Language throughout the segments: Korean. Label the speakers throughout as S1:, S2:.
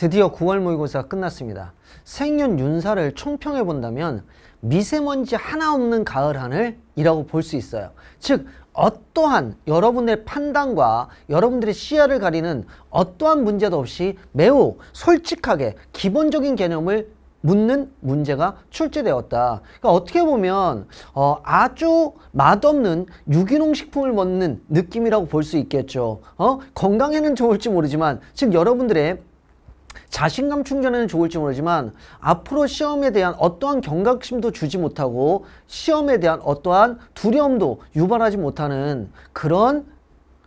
S1: 드디어 9월 모의고사가 끝났습니다. 생윤 윤사를 총평해 본다면 미세먼지 하나 없는 가을 하늘이라고 볼 수 있어요. 즉 어떠한 여러분의 판단과 여러분들의 시야를 가리는 어떠한 문제도 없이 매우 솔직하게 기본적인 개념을 묻는 문제가 출제되었다. 그러니까 어떻게 보면 어, 아주 맛없는 유기농 식품을 먹는 느낌이라고 볼 수 있겠죠. 어? 건강에는 좋을지 모르지만 즉 여러분들의 자신감 충전에는 좋을지 모르지만 앞으로 시험에 대한 어떠한 경각심도 주지 못하고 시험에 대한 어떠한 두려움도 유발하지 못하는 그런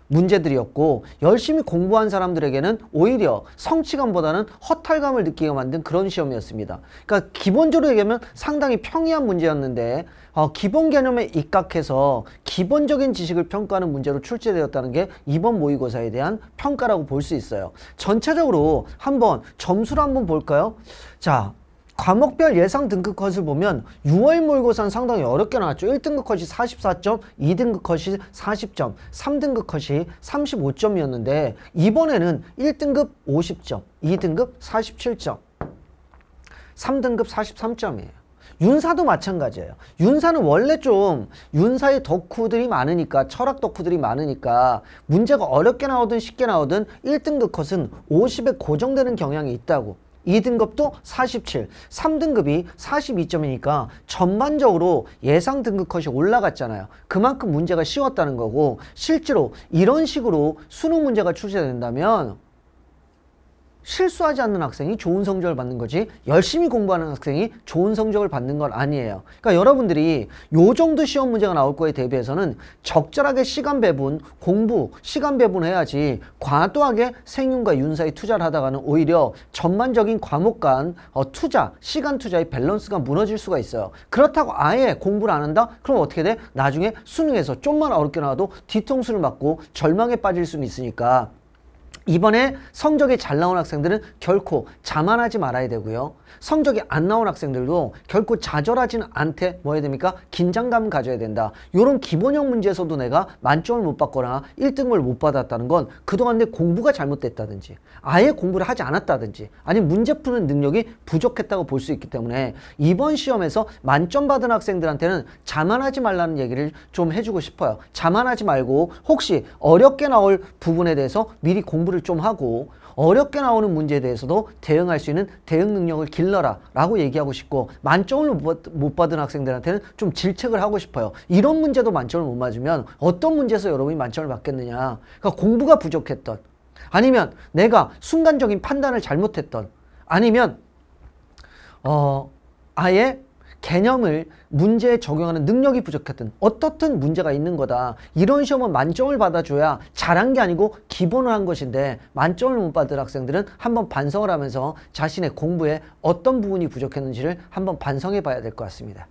S1: 문제들이었고 열심히 공부한 사람들에게는 오히려 성취감보다는 허탈감을 느끼게 만든 그런 시험이었습니다. 그러니까 기본적으로 얘기하면 상당히 평이한 문제였는데 어, 기본 개념에 입각해서 기본적인 지식을 평가하는 문제로 출제되었다는 게 이번 모의고사에 대한 평가라고 볼 수 있어요. 전체적으로 한번 점수를 한번 볼까요? 자, 과목별 예상 등급 컷을 보면 6월 모의고사는 상당히 어렵게 나왔죠. 1등급 컷이 44점, 2등급 컷이 40점, 3등급 컷이 35점이었는데 이번에는 1등급 50점, 2등급 47점, 3등급 43점이에요. 윤사도 마찬가지예요. 윤사는 원래 좀 윤사의 덕후들이 많으니까 철학 덕후들이 많으니까 문제가 어렵게 나오든 쉽게 나오든 1등급 컷은 50에 고정되는 경향이 있다고 2등급도 47, 3등급이 42점이니까 전반적으로 예상 등급 컷이 올라갔잖아요. 그만큼 문제가 쉬웠다는 거고 실제로 이런 식으로 수능 문제가 출제된다면 실수하지 않는 학생이 좋은 성적을 받는 거지 열심히 공부하는 학생이 좋은 성적을 받는 건 아니에요. 그러니까 여러분들이 요 정도 시험 문제가 나올 거에 대비해서는 적절하게 시간 배분, 공부, 시간 배분해야지 과도하게 생윤과 윤사의 투자를 하다가는 오히려 전반적인 과목 간 어, 투자, 시간 투자의 밸런스가 무너질 수가 있어요. 그렇다고 아예 공부를 안 한다? 그럼 어떻게 돼? 나중에 수능에서 좀만 어렵게 나와도 뒤통수를 맞고 절망에 빠질 수는 있으니까 이번에 성적이 잘 나온 학생들은 결코 자만하지 말아야 되고요. 성적이 안 나온 학생들도 결코 좌절하지는 않게 뭐 해야 됩니까? 긴장감 가져야 된다. 이런 기본형 문제에서도 내가 만점을 못 받거나 1등을 못 받았다는 건 그동안 내 공부가 잘못됐다든지 아예 공부를 하지 않았다든지 아니면 문제 푸는 능력이 부족했다고 볼 수 있기 때문에 이번 시험에서 만점 받은 학생들한테는 자만하지 말라는 얘기를 좀 해주고 싶어요. 자만하지 말고 혹시 어렵게 나올 부분에 대해서 미리 공부를 좀 하고 어렵게 나오는 문제에 대해서도 대응할 수 있는 대응 능력을 길러라 라고 얘기하고 싶고 만점을 못 받은 학생들한테는 좀 질책을 하고 싶어요. 이런 문제도 만점을 못 맞으면 어떤 문제에서 여러분이 만점을 받겠느냐. 그러니까 공부가 부족했던 아니면 내가 순간적인 판단을 잘못했던 아니면 어 아예 개념을 문제에 적용하는 능력이 부족했든 어떻든 문제가 있는 거다. 이런 시험은 만점을 받아줘야 잘한 게 아니고 기본을 한 것인데 만점을 못 받은 학생들은 한번 반성을 하면서 자신의 공부에 어떤 부분이 부족했는지를 한번 반성해 봐야 될 것 같습니다.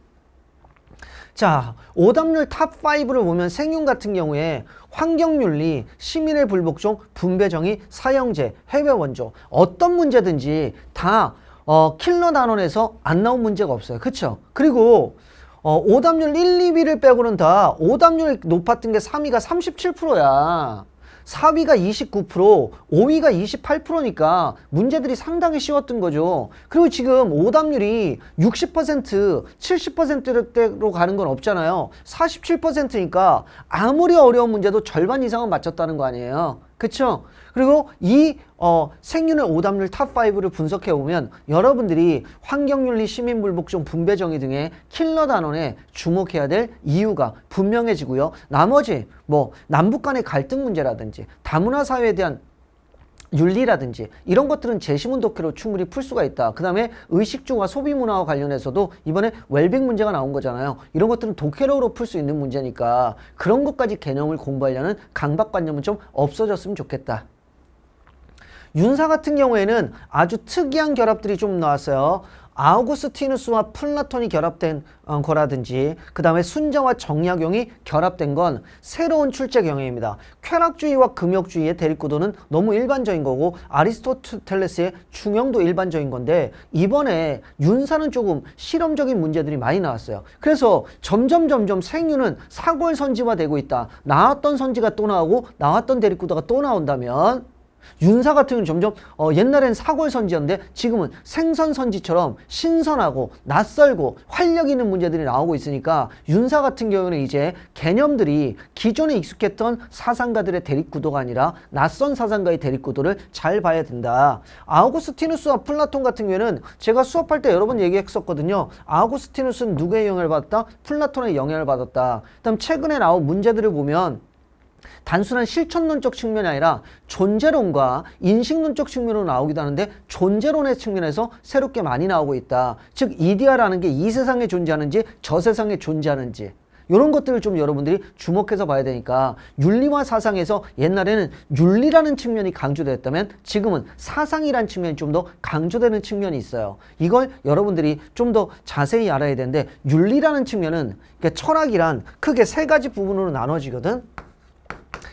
S1: 자, 오답률 탑5를 보면 생윤 같은 경우에 환경윤리, 시민의 불복종, 분배정의, 사형제, 해외 원조 어떤 문제든지 다 어, 킬러 단원에서 안 나온 문제가 없어요. 그쵸 그리고 어, 오답률 1, 2위를 빼고는 다 오답률 높았던 게 3위가 37%야. 4위가 29%, 5위가 28%니까 문제들이 상당히 쉬웠던 거죠. 그리고 지금 오답률이 60%, 70%대로 가는 건 없잖아요. 47%니까 아무리 어려운 문제도 절반 이상은 맞췄다는 거 아니에요. 그렇죠? 그리고 이 어, 생윤의 오답률 탑5를 분석해 보면 여러분들이 환경윤리, 시민불복종, 분배정의 등의 킬러 단원에 주목해야 될 이유가 분명해지고요. 나머지 뭐 남북 간의 갈등 문제라든지 다문화 사회에 대한 윤리라든지 이런 것들은 제시문 독해로 충분히 풀 수가 있다. 그 다음에 의식주와 소비문화와 관련해서도 이번에 웰빙 문제가 나온 거잖아요. 이런 것들은 독해로 풀 수 있는 문제니까 그런 것까지 개념을 공부하려는 강박관념은 좀 없어졌으면 좋겠다. 윤사 같은 경우에는 아주 특이한 결합들이 좀 나왔어요. 아우구스티누스와 플라톤이 결합된 어, 거라든지 그 다음에 순자와 정약용이 결합된 건 새로운 출제 경향입니다. 쾌락주의와 금욕주의의 대립구도는 너무 일반적인 거고 아리스토텔레스의 중형도 일반적인 건데 이번에 윤사는 조금 실험적인 문제들이 많이 나왔어요. 그래서 점점 점점 생유는 사골 선지화되고 있다. 나왔던 선지가 또 나오고 나왔던 대립구도가 또 나온다면 윤사 같은 경우는 점점 어, 옛날엔 사골 선지였는데 지금은 생선 선지처럼 신선하고 낯설고 활력 있는 문제들이 나오고 있으니까 윤사 같은 경우는 이제 개념들이 기존에 익숙했던 사상가들의 대립구도가 아니라 낯선 사상가의 대립구도를 잘 봐야 된다. 아우구스티누스와 플라톤 같은 경우에는 제가 수업할 때 여러 번 얘기했었거든요. 아우구스티누스는 누구의 영향을 받았다? 플라톤의 영향을 받았다. 그다음 최근에 나온 문제들을 보면 단순한 실천론적 측면이 아니라 존재론과 인식론적 측면으로 나오기도 하는데 존재론의 측면에서 새롭게 많이 나오고 있다. 즉이디아라는게 이 세상에 존재하는지 저 세상에 존재하는지 이런 것들을 좀 여러분들이 주목해서 봐야 되니까 윤리와 사상에서 옛날에는 윤리라는 측면이 강조됐다면 지금은 사상이라는 측면이 좀 더 강조되는 측면이 있어요. 이걸 여러분들이 좀 더 자세히 알아야 되는데 윤리라는 측면은 그러니까 철학이란 크게 세 가지 부분으로 나눠지거든.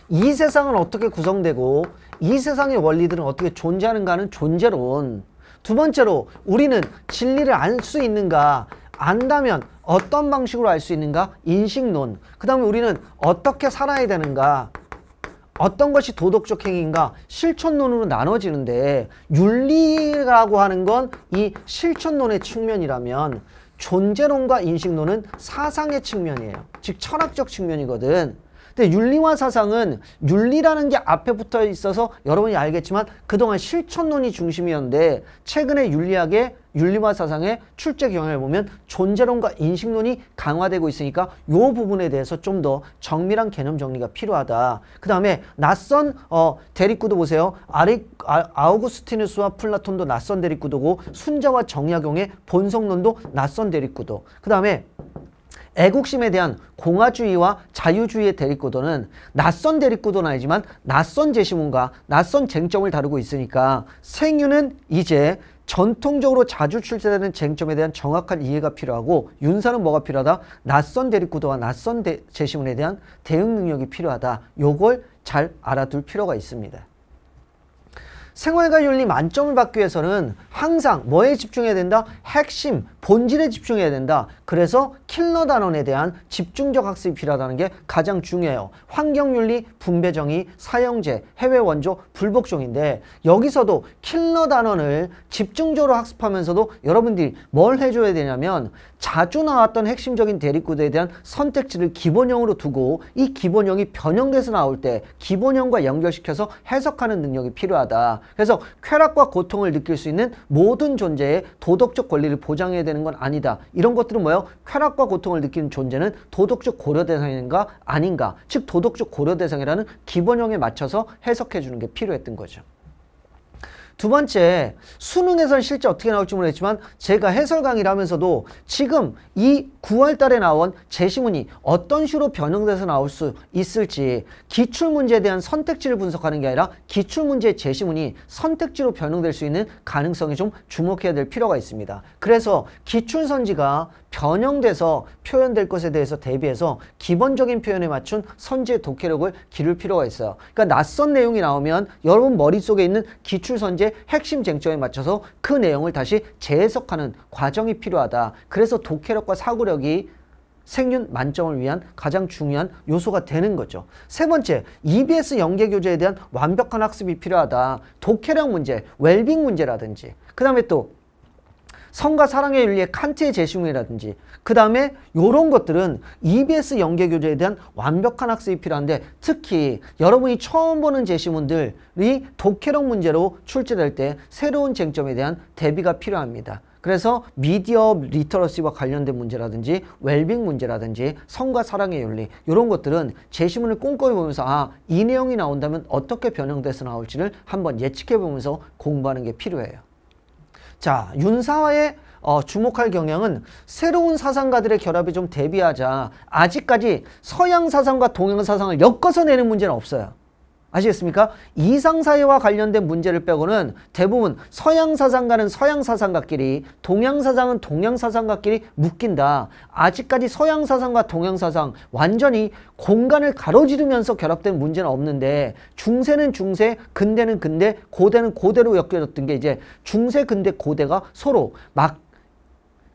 S1: 이 세상은 어떻게 구성되고 이 세상의 원리들은 어떻게 존재하는가는 존재론 두 번째로 우리는 진리를 알 수 있는가 안다면 어떤 방식으로 알 수 있는가 인식론 그 다음에 우리는 어떻게 살아야 되는가 어떤 것이 도덕적 행위인가 실천론으로 나눠지는데 윤리라고 하는 건 이 실천론의 측면이라면 존재론과 인식론은 사상의 측면이에요 즉 철학적 측면이거든 근데 네, 윤리와 사상은 윤리라는 게 앞에 붙어 있어서 여러분이 알겠지만 그동안 실천론이 중심이었는데 최근에 윤리학의 윤리와 사상의 출제 경향을 보면 존재론과 인식론이 강화되고 있으니까 요 부분에 대해서 좀 더 정밀한 개념 정리가 필요하다. 그 다음에 낯선 어, 대립구도 보세요. 아리, 아, 우구스티누스와 플라톤도 낯선 대립구도고 순자와 정약용의 본성론도 낯선 대립구도. 그 다음에 애국심에 대한 공화주의와 자유주의의 대립구도는 낯선 대립구도는 아니지만 낯선 제시문과 낯선 쟁점을 다루고 있으니까 생유는 이제 전통적으로 자주 출제되는 쟁점에 대한 정확한 이해가 필요하고 윤사는 뭐가 필요하다? 낯선 대립구도와 낯선 대, 제시문에 대한 대응 능력이 필요하다. 요걸 잘 알아둘 필요가 있습니다. 생활과 윤리 만점을 받기 위해서는 항상 뭐에 집중해야 된다? 핵심, 본질에 집중해야 된다. 그래서 킬러 단원에 대한 집중적 학습이 필요하다는 게 가장 중요해요. 환경윤리, 분배정의, 사용제 해외원조, 불복종인데 여기서도 킬러 단원을 집중적으로 학습하면서도 여러분들이 뭘 해줘야 되냐면 자주 나왔던 핵심적인 대립구도에 대한 선택지를 기본형으로 두고 이 기본형이 변형돼서 나올 때 기본형과 연결시켜서 해석하는 능력이 필요하다. 그래서 쾌락과 고통을 느낄 수 있는 모든 존재의 도덕적 권리를 보장해야 되는 건 아니다. 이런 것들은 뭐예요? 쾌락 핍박과 고통을 느끼는 존재는 도덕적 고려 대상인가 아닌가 즉 도덕적 고려 대상이라는 기본형에 맞춰서 해석해 주는 게 필요했던 거죠. 두 번째 수능에서는 실제 어떻게 나올지 모르겠지만 제가 해설 강의를 하면서도 지금 이 9월 달에 나온 제시문이 어떤 식으로 변형돼서 나올 수 있을지 기출문제에 대한 선택지를 분석하는 게 아니라 기출문제 제시문이 선택지로 변형될 수 있는 가능성에 좀 주목해야 될 필요가 있습니다. 그래서 기출선지가 변형돼서 표현될 것에 대해서 대비해서 기본적인 표현에 맞춘 선지의 독해력을 기를 필요가 있어요. 그러니까 낯선 내용이 나오면 여러분 머릿속에 있는 기출선지 핵심 쟁점에 맞춰서 그 내용을 다시 재해석하는 과정이 필요하다. 그래서 독해력과 사고력이 생윤 만점을 위한 가장 중요한 요소가 되는 거죠. 세 번째, EBS 연계 교재에 대한 완벽한 학습이 필요하다. 독해력 문제, 웰빙 문제라든지. 그 다음에 또 성과 사랑의 윤리의 칸트의 제시문이라든지 그 다음에 이런 것들은 EBS 연계교재에 대한 완벽한 학습이 필요한데 특히 여러분이 처음 보는 제시문들이 독해력 문제로 출제될 때 새로운 쟁점에 대한 대비가 필요합니다. 그래서 미디어 리터러시와 관련된 문제라든지 웰빙 문제라든지 성과 사랑의 윤리 이런 것들은 제시문을 꼼꼼히 보면서 아 이 내용이 나온다면 어떻게 변형돼서 나올지를 한번 예측해 보면서 공부하는 게 필요해요. 자, 윤사와의 어, 주목할 경향은 새로운 사상가들의 결합에 좀 대비하자. 아직까지 서양 사상과 동양 사상을 엮어서 내는 문제는 없어요. 아시겠습니까? 이상사회와 관련된 문제를 빼고는 대부분 서양사상가는 서양사상가끼리 동양사상은 동양사상가끼리 묶인다. 아직까지 서양사상과 동양사상 완전히 공간을 가로지르면서 결합된 문제는 없는데 중세는 중세, 근대는 근대, 고대는 고대로 엮여졌던 게 이제 중세, 근대, 고대가 서로 막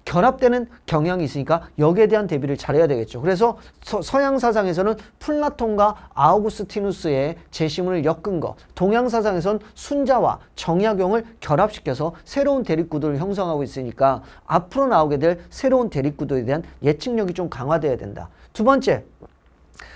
S1: 결합되는 경향이 있으니까 여기에 대한 대비를 잘해야 되겠죠. 그래서 서, 양 사상에서는 플라톤과 아우구스티누스의 제시문을 엮은 것, 동양 사상에서는 순자와 정약용을 결합시켜서 새로운 대립구도를 형성하고 있으니까 앞으로 나오게 될 새로운 대립구도에 대한 예측력이 좀강화되어야 된다. 두 번째,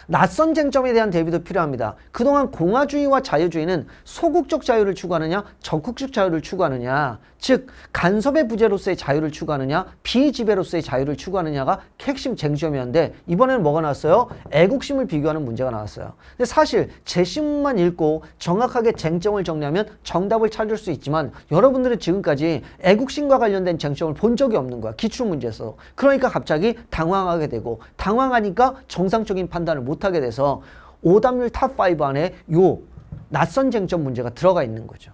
S1: 낯선 쟁점에 대한 대비도 필요합니다. 그동안 공화주의와 자유주의는 소극적 자유를 추구하느냐 적극적 자유를 추구하느냐 즉 간섭의 부재로서의 자유를 추구하느냐 비지배로서의 자유를 추구하느냐가 핵심 쟁점이었는데 이번에는 뭐가 나왔어요? 애국심을 비교하는 문제가 나왔어요. 근데 사실 제 신문만 읽고 정확하게 쟁점을 정리하면 정답을 찾을 수 있지만 여러분들은 지금까지 애국심과 관련된 쟁점을 본 적이 없는 거야. 기출 문제에서. 그러니까 갑자기 당황하게 되고 당황하니까 정상적인 판단을 판단을 못하게 돼서 오답률 탑5 안에 요 낯선 쟁점 문제가 들어가 있는 거죠.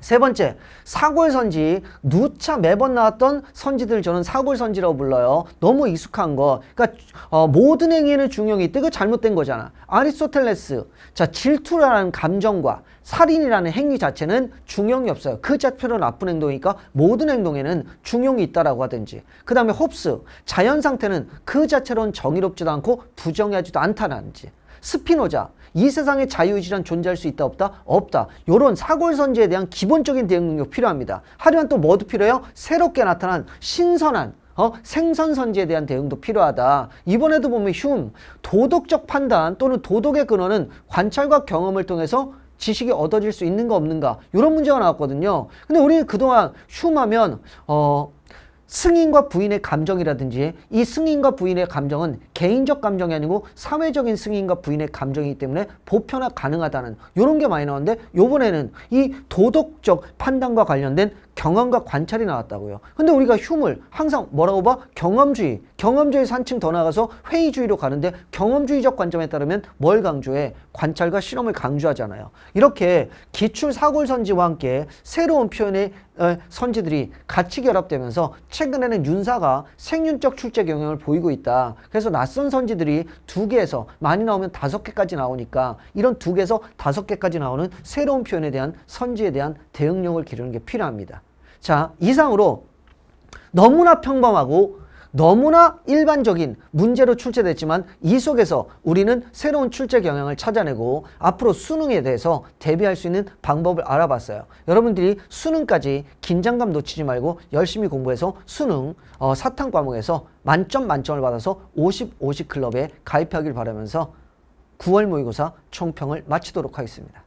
S1: 세 번째, 사골 선지. 누차 매번 나왔던 선지들 저는 사골 선지라고 불러요. 너무 익숙한 거. 그러니까 어, 모든 행위는 에 중용이 있다. 그 잘못된 거잖아. 아리스토텔레스. 자, 질투라는 감정과 살인이라는 행위 자체는 중용이 없어요. 그 자체로 나쁜 행동이니까 모든 행동에는 중용이 있다라고 하든지. 그 다음에 홉스. 자연 상태는 그 자체로는 정의롭지도 않고 부정하지도 않다라는지. 스피노자 이 세상에 자유의지란 존재할 수 있다 없다? 없다. 이런 사골선지에 대한 기본적인 대응 능력 필요합니다. 하지만 또 뭐도 필요해요? 새롭게 나타난 신선한 어? 생선선지에 대한 대응도 필요하다. 이번에도 보면 흉, 도덕적 판단 또는 도덕의 근원은 관찰과 경험을 통해서 지식이 얻어질 수 있는가 없는가 이런 문제가 나왔거든요. 근데 우리는 그동안 흉하면 어, 승인과 부인의 감정이라든지 이 승인과 부인의 감정은 개인적 감정이 아니고 사회적인 승인과 부인의 감정이기 때문에 보편화 가능하다는 이런 게 많이 나오는데 요번에는 이 도덕적 판단과 관련된 경험과 관찰이 나왔다고요. 근데 우리가 흉을 항상 뭐라고 봐? 경험주의. 경험주의산층더 나가서 회의주의로 가는데 경험주의적 관점에 따르면 뭘 강조해? 관찰과 실험을 강조하잖아요. 이렇게 기출 사골선지와 함께 새로운 표현의 어, 선지들이 같이 결합되면서 최근에는 윤사가 생윤적 출제 경향을 보이고 있다. 그래서 낯선 선지들이 두 개에서 많이 나오면 다섯 개까지 나오니까 이런 두 개에서 다섯 개까지 나오는 새로운 표현에 대한 선지에 대한 대응력을 기르는 게 필요합니다. 자, 이상으로 너무나 평범하고 너무나 일반적인 문제로 출제됐지만 이 속에서 우리는 새로운 출제 경향을 찾아내고 앞으로 수능에 대해서 대비할 수 있는 방법을 알아봤어요. 여러분들이 수능까지 긴장감 놓치지 말고 열심히 공부해서 수능 어, 사탕 과목에서 만점 만점을 받아서 50, 50 클럽에 가입하길 바라면서 9월 모의고사 총평을 마치도록 하겠습니다.